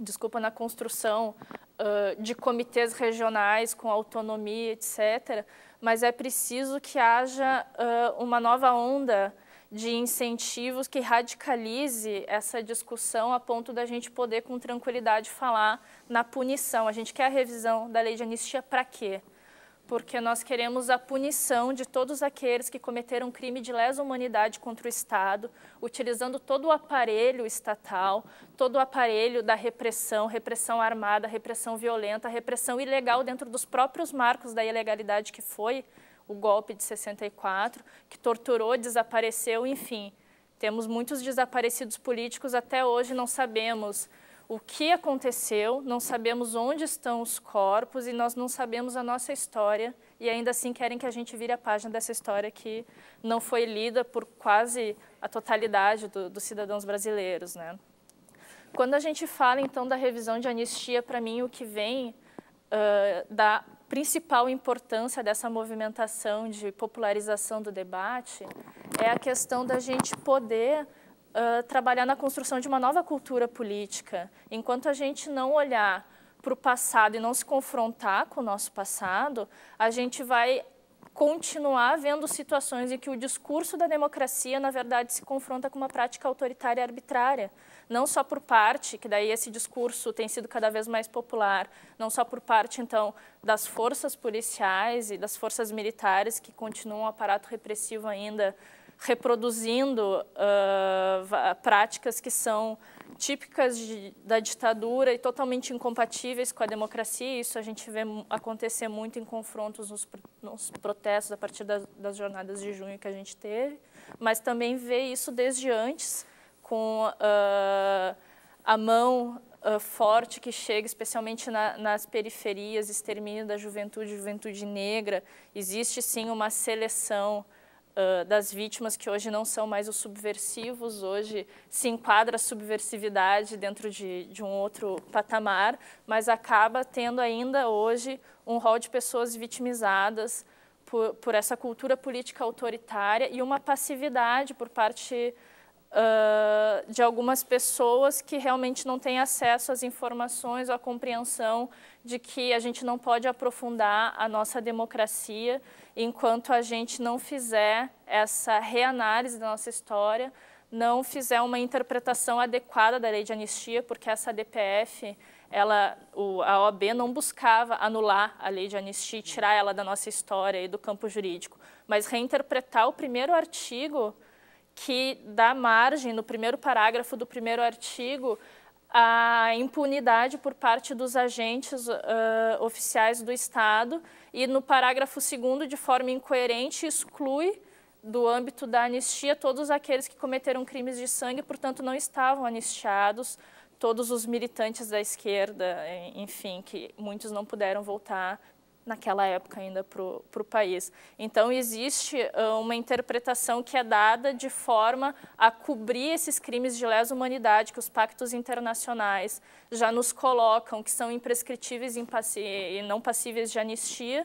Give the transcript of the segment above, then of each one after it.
desculpa, na construção uh, de comitês regionais com autonomia, etc., mas é preciso que haja uh, uma nova onda de incentivos que radicalize essa discussão a ponto da gente poder com tranquilidade falar na punição. A gente quer a revisão da lei de anistia para quê? porque nós queremos a punição de todos aqueles que cometeram crime de lesa humanidade contra o Estado, utilizando todo o aparelho estatal, todo o aparelho da repressão, repressão armada, repressão violenta, repressão ilegal dentro dos próprios marcos da ilegalidade que foi o golpe de 64, que torturou, desapareceu, enfim. Temos muitos desaparecidos políticos até hoje, não sabemos o que aconteceu, não sabemos onde estão os corpos e nós não sabemos a nossa história e ainda assim querem que a gente vire a página dessa história que não foi lida por quase a totalidade do, dos cidadãos brasileiros, né? Quando a gente fala então da revisão de anistia, para mim o que vem uh, da principal importância dessa movimentação de popularização do debate é a questão da gente poder uh, trabalhar na construção de uma nova cultura política. Enquanto a gente não olhar para o passado e não se confrontar com o nosso passado, a gente vai continuar vendo situações em que o discurso da democracia, na verdade, se confronta com uma prática autoritária e arbitrária. Não só por parte, que daí esse discurso tem sido cada vez mais popular, não só por parte, então, das forças policiais e das forças militares, que continuam um aparato repressivo ainda reproduzindo uh, práticas que são típicas de, da ditadura e totalmente incompatíveis com a democracia. Isso a gente vê acontecer muito em confrontos nos, nos protestos a partir das, das, jornadas de junho que a gente teve, mas também vê isso desde antes com uh, a mão uh, forte que chega, especialmente na, nas periferias, extermínio da juventude, juventude negra. Existe sim uma seleção ah, das vítimas que hoje não são mais os subversivos, hoje se enquadra a subversividade dentro de, de um outro patamar, mas acaba tendo ainda hoje um rol de pessoas vitimizadas por, por essa cultura política autoritária e uma passividade por parte Uh, de algumas pessoas que realmente não têm acesso às informações ou à compreensão de que a gente não pode aprofundar a nossa democracia enquanto a gente não fizer essa reanálise da nossa história, não fizer uma interpretação adequada da lei de anistia, porque essa DPF, ela, o, a OAB não buscava anular a lei de anistia e tirar ela da nossa história e do campo jurídico, mas reinterpretar o primeiro artigo que dá margem no primeiro parágrafo do primeiro artigo a impunidade por parte dos agentes uh, oficiais do Estado e no parágrafo 2 de forma incoerente exclui do âmbito da anistia todos aqueles que cometeram crimes de sangue, portanto não estavam anistiados, todos os militantes da esquerda, enfim, que muitos não puderam voltar naquela época ainda para o país. Então, existe ah, uma interpretação que é dada de forma a cobrir esses crimes de lesa humanidade que os pactos internacionais já nos colocam, que são imprescritíveis e não passíveis de anistia,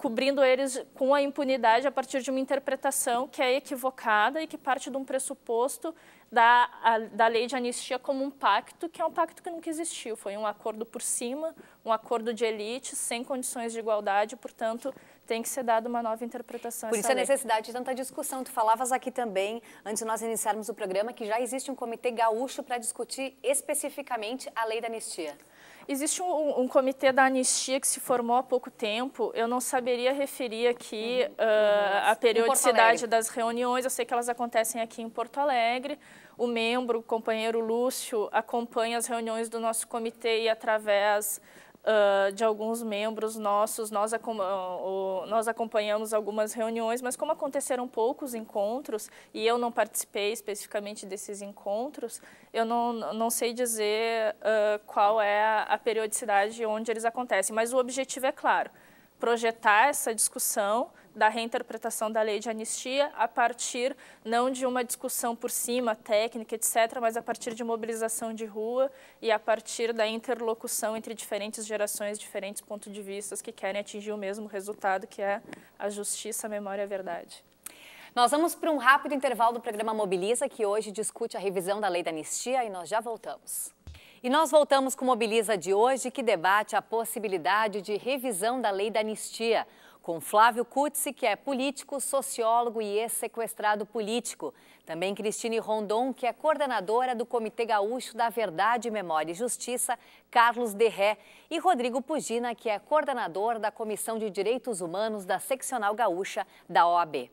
cobrindo eles com a impunidade a partir de uma interpretação que é equivocada e que parte de um pressuposto da, a, da lei de anistia como um pacto, que é um pacto que nunca existiu. Foi um acordo por cima, um acordo de elite, sem condições de igualdade, portanto, tem que ser dada uma nova interpretação. Por isso lei. a necessidade de tanta discussão. Tu falavas aqui também, antes de nós iniciarmos o programa, que já existe um comitê gaúcho para discutir especificamente a lei da anistia. Existe um, um, comitê da anistia que se formou há pouco tempo. Eu não saberia referir aqui uhum. uh, a periodicidade das reuniões. Eu sei que elas acontecem aqui em Porto Alegre. O membro, o companheiro Lúcio, acompanha as reuniões do nosso comitê e através Uh, de alguns membros nossos, nós, uh, nós, acompanhamos algumas reuniões, mas como aconteceram poucos encontros, e eu não participei especificamente desses encontros, eu não, não sei dizer uh, qual é a periodicidade onde eles acontecem, mas o objetivo é claro, projetar essa discussão da reinterpretação da lei de anistia a partir não de uma discussão por cima, técnica, etc., mas a partir de mobilização de rua e a partir da interlocução entre diferentes gerações, diferentes pontos de vista que querem atingir o mesmo resultado, que é a justiça, a memória e a verdade. Nós vamos para um rápido intervalo do programa Mobiliza, que hoje discute a revisão da lei da anistia e nós já voltamos. E nós voltamos com o Mobiliza de hoje, que debate a possibilidade de revisão da lei da anistia, com Flávio Kutzi, que é político, sociólogo e ex-sequestrado político. Também Cristine Rondon, que é coordenadora do Comitê Gaúcho da Verdade, Memória e Justiça, Carlos Derré. E Rodrigo Pugina, que é coordenador da Comissão de Direitos Humanos da Seccional Gaúcha da OAB.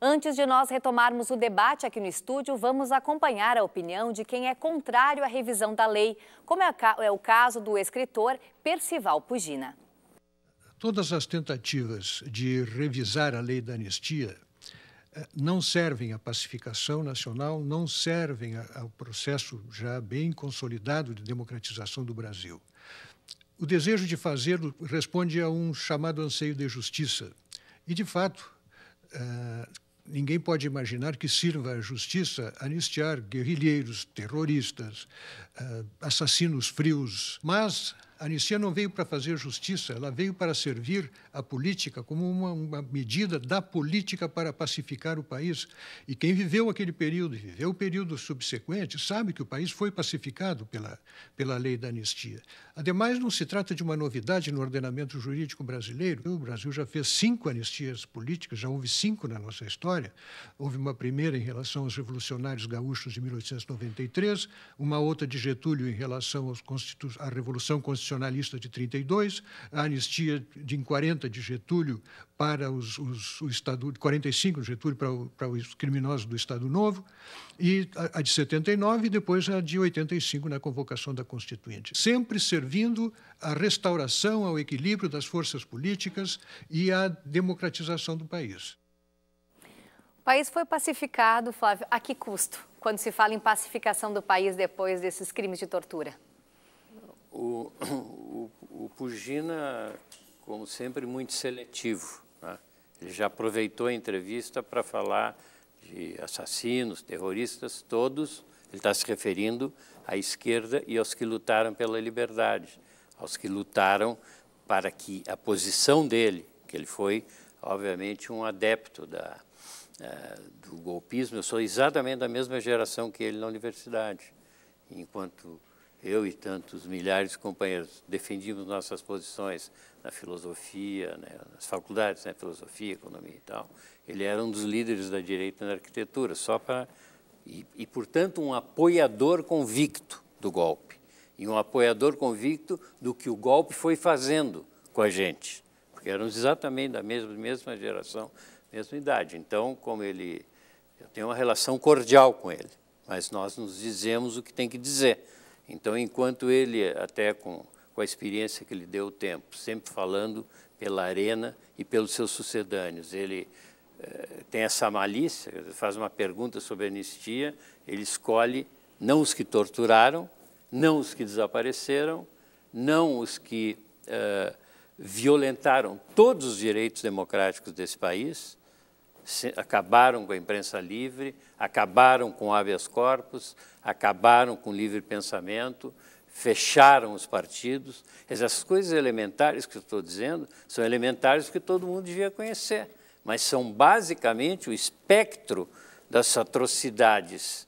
Antes de nós retomarmos o debate aqui no estúdio, vamos acompanhar a opinião de quem é contrário à revisão da lei, como é o é caso do escritor Percival Pugina. Todas as tentativas de revisar a lei da anistia eh, não servem à pacificação nacional, não servem ao processo já bem consolidado de democratização do Brasil. O desejo de fazê-lo responde a um chamado anseio de justiça. E, de fato, eh, ninguém pode imaginar que sirva à justiça anistiar guerrilheiros, terroristas, ah, assassinos frios. Mas a anistia não veio para fazer justiça, ela veio para servir a política como uma, uma, medida da política para pacificar o país. E quem viveu aquele período, viveu o período subsequente, sabe que o país foi pacificado pela, pela lei da anistia. Ademais, não se trata de uma novidade no ordenamento jurídico brasileiro. O Brasil já fez cinco anistias políticas, já houve cinco na nossa história. Houve uma primeira em relação aos revolucionários gaúchos de 1893, uma outra de Getúlio em relação à Revolução Constitucional constitucionalista de 32, a anistia de 40 de Getúlio para os, os o Estado 45 de Getúlio para, o, para os criminosos do Estado Novo e a, a de 79 e depois a de 85 na convocação da Constituinte, sempre servindo à restauração ao equilíbrio das forças políticas e à democratização do país. O país foi pacificado, Flávio. A que custo? Quando se fala em pacificação do país depois desses crimes de tortura? O, o, o Pugina, como sempre, muito seletivo. Né? Ele já aproveitou a entrevista para falar de assassinos, terroristas, todos. Ele está se referindo à esquerda e aos que lutaram pela liberdade, aos que lutaram para que a posição dele, que ele foi, obviamente, um adepto da, eh, do golpismo. Eu sou exatamente da mesma geração que ele na universidade. Enquanto eu e tantos milhares de companheiros defendíamos nossas posições na filosofia, né, nas faculdades, né, filosofia, economia e tal. Ele era um dos líderes da direita na arquitetura, só para e, e, portanto um apoiador convicto do golpe e um apoiador convicto do que o golpe foi fazendo com a gente, porque éramos exatamente da mesma mesma geração, mesma idade. Então, como ele, eu tenho uma relação cordial com ele, mas nós nos dizemos o que tem que dizer então, enquanto ele, até com, com a experiência que lhe deu o tempo, sempre falando pela arena e pelos seus sucedâneos, ele eh, tem essa malícia, faz uma pergunta sobre a anistia, ele escolhe não os que torturaram, não os que desapareceram, não os que eh, violentaram todos os direitos democráticos desse país, acabaram com a imprensa livre, acabaram com o habeas corpus, acabaram com o livre pensamento, fecharam os partidos. Essas coisas elementares que eu estou dizendo são elementares que todo mundo devia conhecer, mas são basicamente o espectro das atrocidades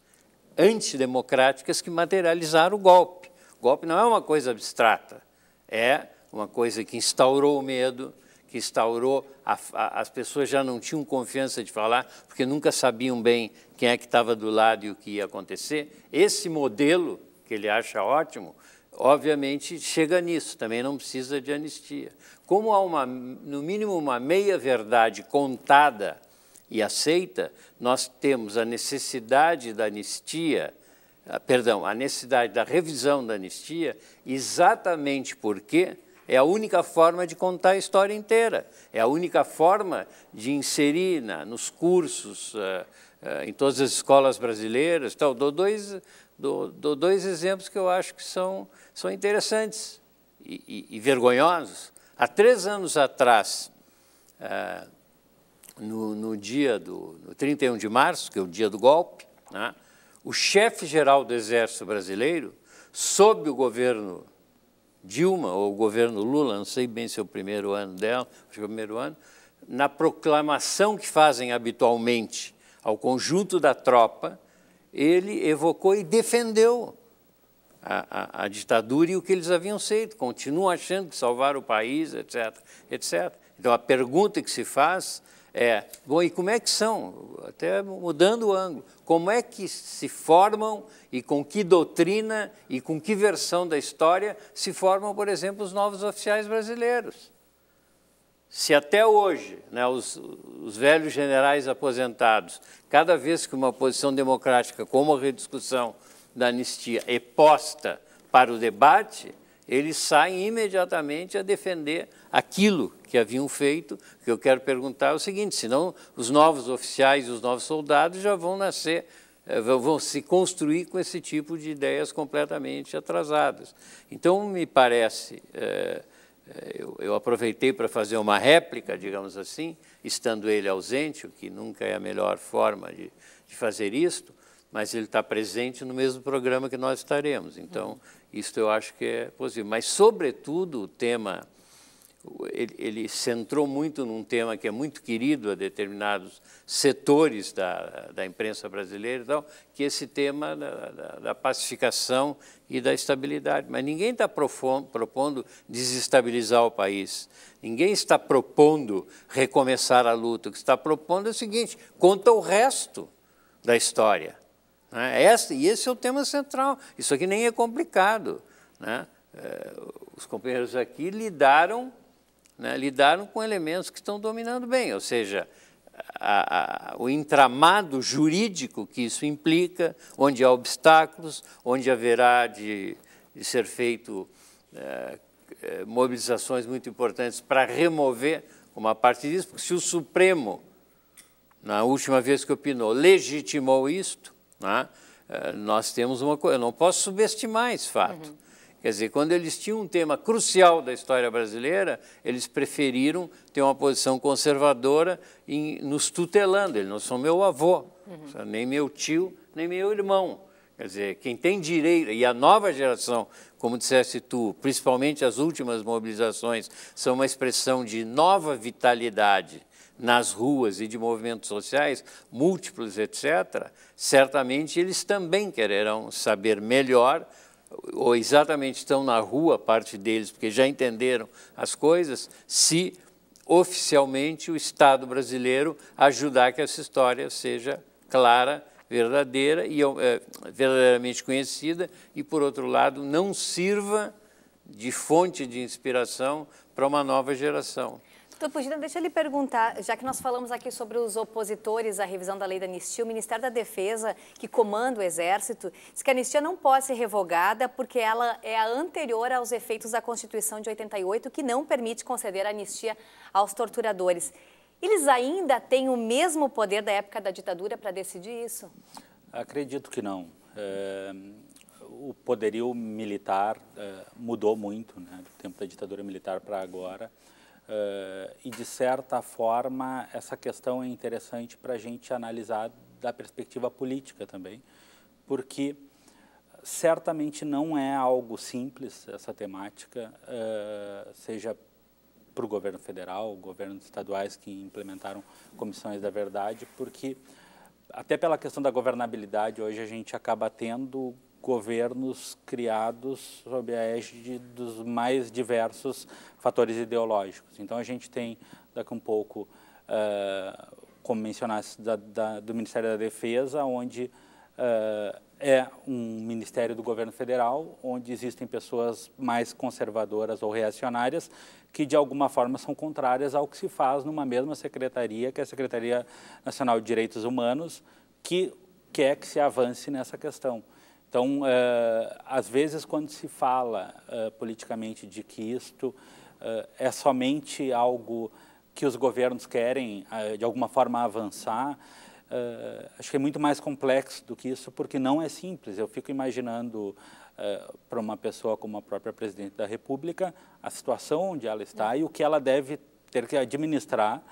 antidemocráticas que materializaram o golpe. O golpe não é uma coisa abstrata, é uma coisa que instaurou o medo, que instaurou, a, a, as pessoas já não tinham confiança de falar, porque nunca sabiam bem quem é que estava do lado e o que ia acontecer. Esse modelo, que ele acha ótimo, obviamente chega nisso, também não precisa de anistia. Como há uma, no mínimo uma meia-verdade contada e aceita, nós temos a necessidade da anistia, ah, perdão, a necessidade da revisão da anistia, exatamente porque é a única forma de contar a história inteira, é a única forma de inserir na, nos cursos, uh, uh, em todas as escolas brasileiras. Então, dou dois, dou, dou, dois exemplos que eu acho que são, são interessantes e, e, e vergonhosos. Há três anos atrás, uh, no, no, dia do no 31 de março, que é o dia do golpe, né, o chefe-geral do Exército Brasileiro, sob o governo Dilma, ou o governo Lula, não sei bem se é o primeiro ano dela, é o primeiro ano, na proclamação que fazem habitualmente ao conjunto da tropa, ele evocou e defendeu a, a, a, ditadura e o que eles haviam feito. Continuam achando que salvaram o país, etc, etc. Então, a pergunta que se faz é, bom, e como é que são, até mudando o ângulo, como é que se formam e com que doutrina e com que versão da história se formam, por exemplo, os novos oficiais brasileiros? Se até hoje né, os, os velhos generais aposentados, cada vez que uma posição democrática como a rediscussão da anistia é posta para o debate, eles saem imediatamente a defender aquilo que haviam feito. O que eu quero perguntar é o seguinte: senão os novos oficiais e os novos soldados já vão nascer, eh, vão se construir com esse tipo de ideias completamente atrasadas. Então, me parece. É, eu, eu, aproveitei para fazer uma réplica, digamos assim, estando ele ausente, o que nunca é a melhor forma de, de fazer isto, mas ele está presente no mesmo programa que nós estaremos. Então, uhum. isso eu acho que é possível. Mas, sobretudo, o tema, ele, ele centrou muito num tema que é muito querido a determinados setores da, da imprensa brasileira, então, que é esse tema da, da, da, pacificação e da estabilidade. Mas ninguém está propondo desestabilizar o país. Ninguém está propondo recomeçar a luta. O que está propondo é o seguinte: conta o resto da história né? Esse, e esse é o tema central. Isso aqui nem é complicado. Né? É, os companheiros aqui lidaram, né, lidaram com elementos que estão dominando bem, ou seja, a, a, o entramado jurídico que isso implica, onde há obstáculos, onde haverá de, de ser feito é, é mobilizações muito importantes para remover uma parte disso, porque se o Supremo, na última vez que opinou, legitimou isto, né? Eh, nós temos uma coisa, eu não posso subestimar esse fato. Uhum. Quer dizer, quando eles tinham um tema crucial da história brasileira, eles preferiram ter uma posição conservadora em, nos tutelando. Eles não são meu avô, uhum. nem meu tio, nem meu irmão. Quer dizer, quem tem direito, e a nova geração, como disseste tu, principalmente as últimas mobilizações, são uma expressão de nova vitalidade nas ruas e de movimentos sociais múltiplos, etc., certamente eles também quererão saber melhor ou exatamente estão na rua, parte deles, porque já entenderam as coisas, se oficialmente o Estado brasileiro ajudar que essa história seja clara, verdadeira e é, verdadeiramente conhecida e, por outro lado, não sirva de fonte de inspiração para uma nova geração. Doutor Pugina, deixa eu lhe perguntar, já que nós falamos aqui sobre os opositores à revisão da lei da anistia, o Ministério da Defesa, que comanda o Exército, diz que a anistia não pode ser revogada porque ela é a anterior aos efeitos da Constituição de 88, que não permite conceder anistia aos torturadores. Eles ainda têm o mesmo poder da época da ditadura para decidir isso? Acredito que não. É, o poderio militar é, mudou muito, né, do tempo da ditadura militar para agora. Uh, e, de certa forma, essa questão é interessante para a gente analisar da perspectiva política também, porque eh, certamente não é algo simples essa temática, uh, seja para o governo federal, governos estaduais que implementaram comissões da verdade, porque até pela questão da governabilidade, hoje a gente acaba tendo governos criados sob a égide dos mais diversos fatores ideológicos. Então a gente tem daqui um pouco, uh, como mencionasse, da, da, do Ministério da Defesa, onde uh, é um ministério do governo federal, onde existem pessoas mais conservadoras ou reacionárias que de alguma forma são contrárias ao que se faz numa mesma secretaria, que é a Secretaria Nacional de Direitos Humanos, que quer que se avance nessa questão. Então, eh, às vezes, quando se fala eh, politicamente de que isto eh, é somente algo que os governos querem, de alguma forma, avançar, acho que é muito mais complexo do que isso, porque não é simples. Eu fico imaginando para uma pessoa como a própria Presidente da República a situação onde ela está é. e o que ela deve ter que administrar